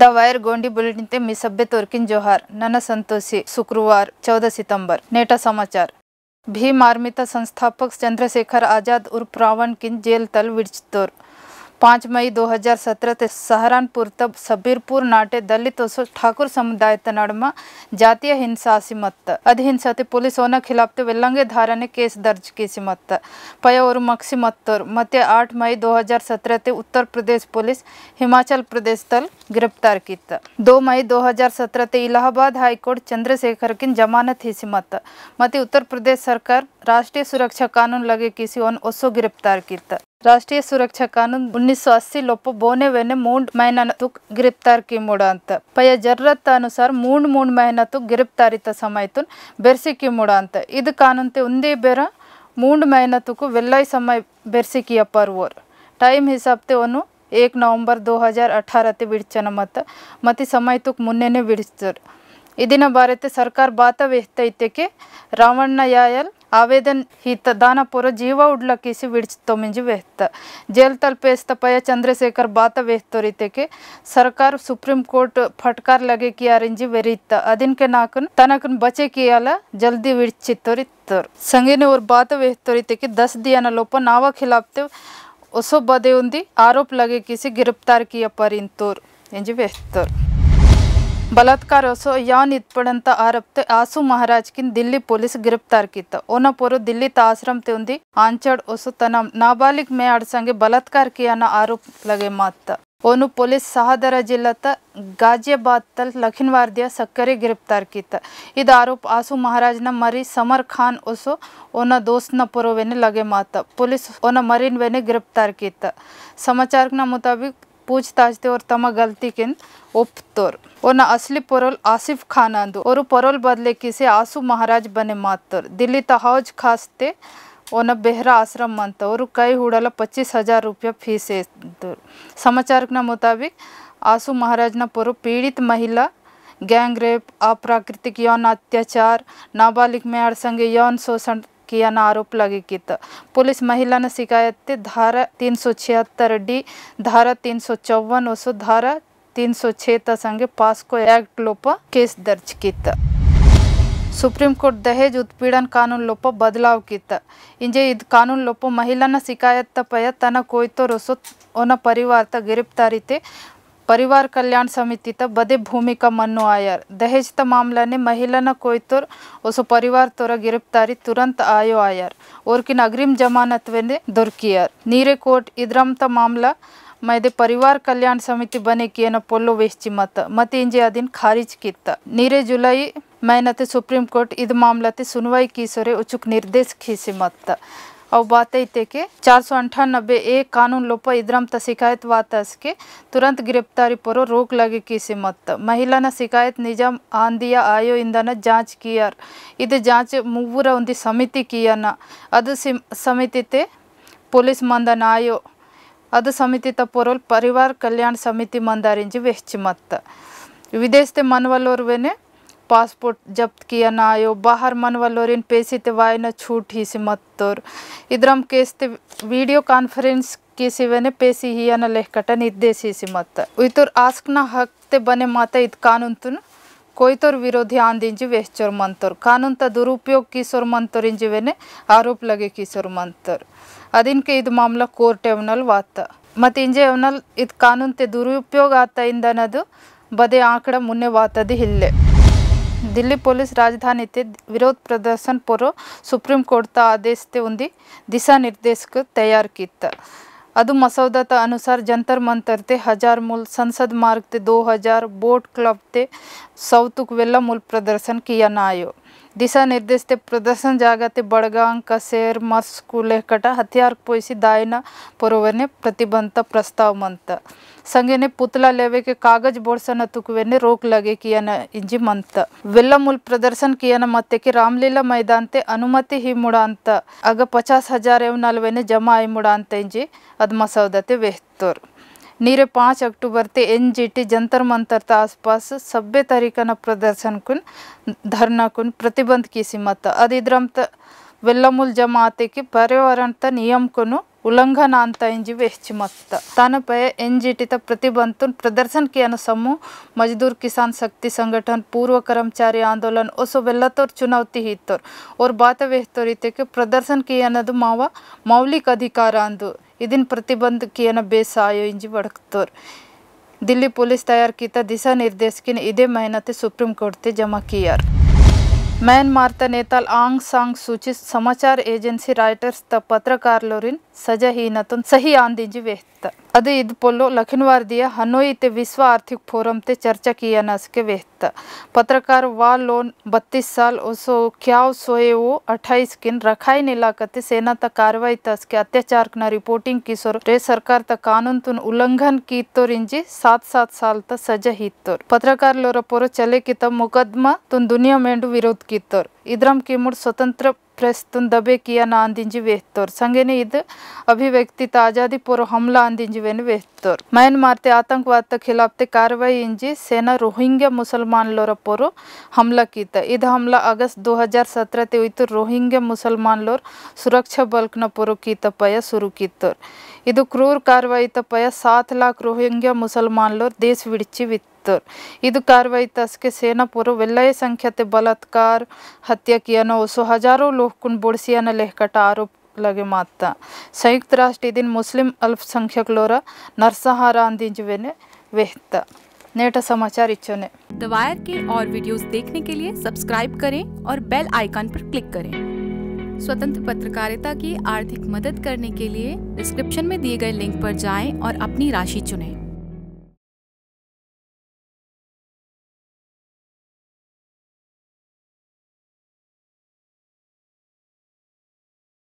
the Wire Gondi bulletin ಮಿ ಸಭ್ಯ ತೋರ್ಕಿನ್ ಜೋಹಾರ್ ನನ್ನ ಸಂತೋಷಿ शुक्रवार 14 सितंबर नेटा समाचार भीम आर्मी संस्थापक चंद्रशेखर आजाद उर्फ रावण किन जेल तल विरचितोर पाँच मई 2017 से सहारनपुर तब सबीरपुर नाटे दलित और ठाकुर समुदाय तनाड़मा जातीय हिंसा सिमत अधिहिंसा ते पुलिस ओना खिलाफ ते विलंगे धारा ने केस दर्ज की सिमत पया और मक्सी मत्तर मत आठ मई 2017 ते उत्तर प्रदेश पुलिस हिमाचल प्रदेश तल गिरफ्तार किया दो मई 2017 ते इलाहाबाद हाईकोर्ट चंद्रशेखर की जमानत ही मत मत उत्तर प्रदेश सरकार राष्ट्रीय सुरक्षा कानून लगे किसी ओन ओसो गिरफ्तार किया ರಾಷ್ಟ್ರೀಯ ಸುರಕ್ಷಾ ಕಾನೂನ್ ಉನ್ನಿಸ್ ಅಸ್ಸಿ ಲೊಪ್ಪ ಬೋನೆವೆನೆ ಮೂಂಡ್ ಮೈನನತು ಗಿರಿಫ್ತಾರ್ ಕಿಮುಡ ಅಂತ ಪಯ ಜರ್ರತ್ ಅನುಸಾರ ಮೂಂಡ್ ಮೂಂಡ್ ಮೈನತು ಗಿರಿಫ್ತಾರಿತ ಸಮಯತುನ್ ಬೆರ್ಸಿ ಕಿಮುಡ ಅಂತ ಇದು ಕಾನೂನ್ತೆ ಒಂದೇ ಬೇರ ಮೂಂಡ್ ಮೈನತುಕು ವೆಲ್ಲೈ ಸಮಯ ಬೆರ್ಸಿ ಕಿಯಪ್ಪರ್ ಓರ್ ಟೈಮ್ ಹಿಸಾಬ್ತೆ ಒನು एक नवंबर 2018 ते ಬಿಡ್ಚನ ಮತ್ತ ಮತ್ತೆ ಸಮಯ ತುಕ್ ಮುನ್ನೆನೆ ಬಿಡಿಸ್ತಾರೆ ಇದನ್ನ ಬಾರತೆ ಸರ್ಕಾರ ಬಾತ ವೆಹ್ತೈತೆಕೆ ರಾವಣ್ಣ ಯಾಯಲ್ आवेदन हित दानपुर जीव उड्ल किसी विड़च तोमिंज वेहत जेल तलपेस्त पय चंद्रशेखर बात वेहतो रीते सरकार सुप्रीम कोर्ट फटकार लगे किया रिंजी वेरित अदिन के नाकन तनकन बचे कियाला जल्दी विड़चितो रित्तर और बात वेहतो रीते दस दिया लोप नावा खिलाफते उसो बदे उन्दी आरोप लगे किसी गिरफ्तार किया परिंतोर इंजी वेहतर ಬಲಾತ್ಕಾರ ಯಾವನಿತ್ಪಡಂತ ಆರೋಪ್ತೆ ಆಸು ಮಹಾರಾಜ್ಕಿನ್ ದಿಲ್ಲಿ ಪೊಲೀಸ್ ಗಿರಫ್ತಾರ್ ಕಿತ್ತ ಓನ ಪೋರು ದಿಲ್ಲಿ ತ ಆಶ್ರಮ ते उन्दी आंचड़ ओसो तनम नाबालिग में अड़संगे बलात्कार किया ना आरोप लगे मात ओनु पोलिस ಸಹದರ ಜಿಲ್ಲದ ಗಾಜಿಯಾಬಾದ್ ತಲ್ ಲಖಿನ್ವಾರ್ದಿಯ ಸಕ್ಕರೆ ಗಿರಫ್ತಾರ್ ಕಿತ್ತ ಇದು ಆರೋಪ ಆಸು ಮಹಾರಾಜ್ನ ಮರಿ ಸಮರ್ ಖಾನ್ ಒಸು ಓನ ದೋಸ್ತ್ನ ಪುರೋವೆನೆ ಲಗೆ ಮಾತ ಪೊಲೀಸ್ ಓನ ಮರಿನ್ವೆನೆ ಗಿರಫ್ತಾರ್ ಕಿತ್ತ समाचार के मुताबिक पूछताछ और तम गलती ओप्तर और ना असली परोल आसिफ खान और परोल बदले किसे आसू महाराज बने मातर दिल्ली तहौज खासते और बेहरा आश्रम अंत और कई हूड़ा पच्चीस हजार रुपया फीस समाचार के मुताबिक आसू महाराज ना पोर पीड़ित महिला गैंग रेप अप्राकृतिक यौन अत्याचार नाबालिग मेयर संगे यौन शोषण किया आरोप लगीकृत पुलिस महिला ने शिकायत धारा तीन सौ छिहत्तर डी धारा तीन सौ चौवन और धारा तीन सौ छः संगे पास्को एक्ट लोप केस दर्ज किया सुप्रीम कोर्ट दहेज उत्पीड़न कानून लोप बदलाव किया इंजे इद कानून लोप महिला ने शिकायत पया तना कोई तो रसो ओन परिवार तक गिरफ्तारी પરિવાર કલ્યાણ સમિતિ ત બદે ભૂમિકા મન્નો આયર દહેજ ત મામલાને મહિલાના કોઈતોર ઓસો પરિવાર તોરા गिरफ्तारी तुरंत आयो आयर और किन अग्रिम जमानत वेने दुर्कियर नीरे कोर्ट इद्रम त मामला मैदे परिवार कल्याण समिति बने कियन पोलो वेश्चि मत मत इंजे अदिन खारिज कित्ता नीरे जुलाई मैनते सुप्रीम कोर्ट इद मामलते सुनवाई की सोरे उचुक निर्देश खीसी मत और बात के चार सौ अंठानबे ए कानून लोप इधरम शिकायत वातस के तुरंत गिरफ्तारी परो रोक लगे किसी मत महिला न शिकायत निजाम आंदिया आयो इंदन जांच कियार इध जांच मूवर उन्दी समिति कियन अद समिति ते पुलिस मंदन आयो ಅದು ಸಮಿತಿ ತಪ್ಪೋರೋಲ್ ಪರಿವಾರ ಕಲ್ಯಾಣ ಸಮಿತಿ ಮಂದಾರಿಂಜಿ ವೆಚ್ಚ ಮತ್ತ ವಿದೇಶದ ಮನವಲ್ಲೋರ್ವೇನೆ पासपोर्ट जब्त किया नायो बाहर मनवलोरिन वाय वायन छूट ही सिमत्तोर इद्रम केस्ते वीडियो कॉन्फ्रेंस के सिवेने पेसी ही अन लेहकट निर्देशी सिमत्त इतोर आस्कना हकते बने माता इत कानून तुन कोई तोर विरोधी आंदिंजी वेस्चोर मंतर कानून ता दुरुपयोग मंतर मंतोर इंजिवेने आरोप लगे किशोर मंतोर अदिनके इद मामला कोर्ट एवनल वाता ಮತ್ತು ಇಂಜೆ ಅವನಲ್ಲಿ ಇದು ಕಾನೂನು ತೆ ದುರುಪಯೋಗ ಆಗ್ತಾ ಇಂದನದು ಬದೇ ಆಂಕಡ ಮುನ್ನೆ ವಾತದಿ ಇಲ್ಲೇ ఢిల్లీ పోలీస్ రాజధానితే విరోధ ప్రదర్శన పొర ಸುಪ್ರೀಂ ಕೋರ್ಟ್ದ ಆದೇಶತೆ ಉಂದು ದಿಶಾನಿರ್ದೇಶಕ ತಯಾರು ಕಿತ್ತ ಅದು ಮಸೌದತ ಅನುಸಾರ ಜಂತರ್ ಮಂತರ್ತೆ ಹಜಾರ್ ಮೂಲ್ ಸಂಸದ್ ಮಾರ್ಗ್ತೆ ದೋ ಹಜಾರ್ बोट ಕ್ಲಬ್ತೆ ಸೌತುಕ್ವೆಲ್ಲ ಮೂಲ್ ಪ್ರದರ್ಶನ ಕಿಯ ನಾಯೋ दिशा निर्देश ಪ್ರದರ್ಶನ ಜಾಗತೆ ಬಡಗಾಂಕ ಸೇರ್ ಮಸ್ ಕುಲೆಕಟ हथियार पोसी दायना परोवे प्रतिबंध प्रस्ताव मंत संगे ने पुतला लेवे के कागज बोर्सन तुकवे रोक लगे किया इंजी मंत वेल्ला प्रदर्शन किया न के रामलीला मैदान ते अनुमति ही मुड़ांत अग पचास हजार एवं नलवे ने जमा आई मुड़ांत इंजी अद मसौदते वेहतोर નીરે પાંચ ઓક્ટોબરથી એનજીટી જંતર મંતરતા આસપાસ સભ્ય તરીકેના પ્રદર્શન કુન ધરના કુન प्रतिबंध की सीमा था अदिद्रमत వెల్లముల్ జమాతికి పర్యావరణత నియంకును ఉల్లంఘన అంత ఇంజి వెచ్చిమత్త తనపై ఎన్జిటిత ప్రతిబంతున్ ప్రదర్శన కి అనుసము मजदूर किसान शक्ति संगठन पूर्व कर्मचारी आंदोलन ओसो वेल्लतोर चुनौती हितोर और बात वेहतोरिते के प्रदर्शन की अनद मावा मौलिक अधिकार आंदो ਇਦਨ ਪ੍ਰਤੀਬੰਧ ਕੀਨ ਬੇਸਾਇਓ ਇੰਜ ਵੜਕਤੋਰ ਦਿੱਲੀ ਪੁਲਿਸ ਤਿਆਰ ਕੀਤਾ ਦਿਸ਼ਾ ਨਿਰਦੇਸ਼ ਕਿਨ ਇਹਦੇ ਮਹਿਨਤ ਸੁਪਰੀਮ ਕੋਰਟ ਤੇ ਜਮਾ ਕੀਆ म्यांमार ಮ್ಯಾನ್ಮಾರ್ದ ನೇತಾಲ್ ಆಂಗ್ ಸಾಂಗ್ ಸೂಚಿ ಸಮಾಚಾರ ಏಜೆನ್ಸಿ ರಾಯ್ಟರ್ಸ್ ತ ಪತ್ರಕಾರ್ಲೋರಿನ್ ಸಜಹೀನತನ್ ಸಹಿ ಆಂದಿಂಜಿ ವೆಹ್ತ ಅದು ಇದು ಪೊಲ್ಲೋ ಲಖನ್ವಾರ್ ದಿಯ ಹನೋಯಿ ತೆ ವಿಶ್ವ ಆರ್ಥಿಕ ಫೋರಮ್ ತೆ ಚರ್ಚಾ ಕಿಯ ನಸ್ಕೆ वेहत पत्रकार वा लोन बत्तीस साल उसो क्या सोए वो अट्ठाईस किन रखाई इलाका ते सेना तक कार्रवाई तस के अत्याचार न रिपोर्टिंग की सोर रे सरकार तक कानून तुन उल्लंघन की तो रिंजी सात सात साल तक सजा ही तोर पत्रकार लोरा पोरो चले की तब मुकदमा तुन दुनिया में विरोध की ಕಿತ್ತೋರ್ ಇದ್ರಂ ಕಿಮುಡ್ ಸ್ವತಂತ್ರ ಪ್ರೆಸ್ ತುಂದಬೆ ಕಿಯನ ಅಂದಿಂಜಿ ವೇಹ್ತೋರ್ ಸಂಗೇನೆ ಇದು ಅಭಿವ್ಯಕ್ತಿ ಆಜಾದಿ ಪೂರ್ವ ಹಮ್ಲಾ ಅಂದಿಂಜಿವೆನ್ ವೇಹ್ತೋರ್ ಮಯನ್ಮಾರ್ತೆ ಆತಂಕವಾದ ಖಿಲಾಫ್ತೆ कार्रवाई इंजी सेना रोहिंग्या मुसलमान लोर पोरो हमला कीता इध हमला अगस्त 2017 ते हुई रोहिंग्या मुसलमान लोर सुरक्षा बल न पोरो कीता पया शुरू कीतोर ಇದು ಕ್ರೂರ್ ಕಾರ್ವಾಯಿತ ಪಯ ಸಾತ್ ಲಾಕ್ ರೋಹಿಂಗ್ಯಾ ಮುಸಲ್ಮಾನ್ಲೋರ್ ದೇಶ ವಿಡಿಚಿ ವಿತ್ತ ಇದು कार्रवाई तस्के सेना पुर वेल्लय संख्यते बलात्कार हत्या किया ओसो हजारों लोहकुन बुड़सियान लेहकट आरोप लगे माता संयुक्त राष्ट्र दिन मुस्लिम अल्पसंख्यकलोर नरसंहार अंदे वेहता नेटा समाचार इच्छोने द वायर के और वीडियोस देखने के लिए सब्सक्राइब करें और बेल आइकन पर क्लिक करें स्वतंत्र पत्रकारिता की आर्थिक मदद करने के लिए डिस्क्रिप्शन में दिए गए लिंक पर जाएं और अपनी राशि चुनें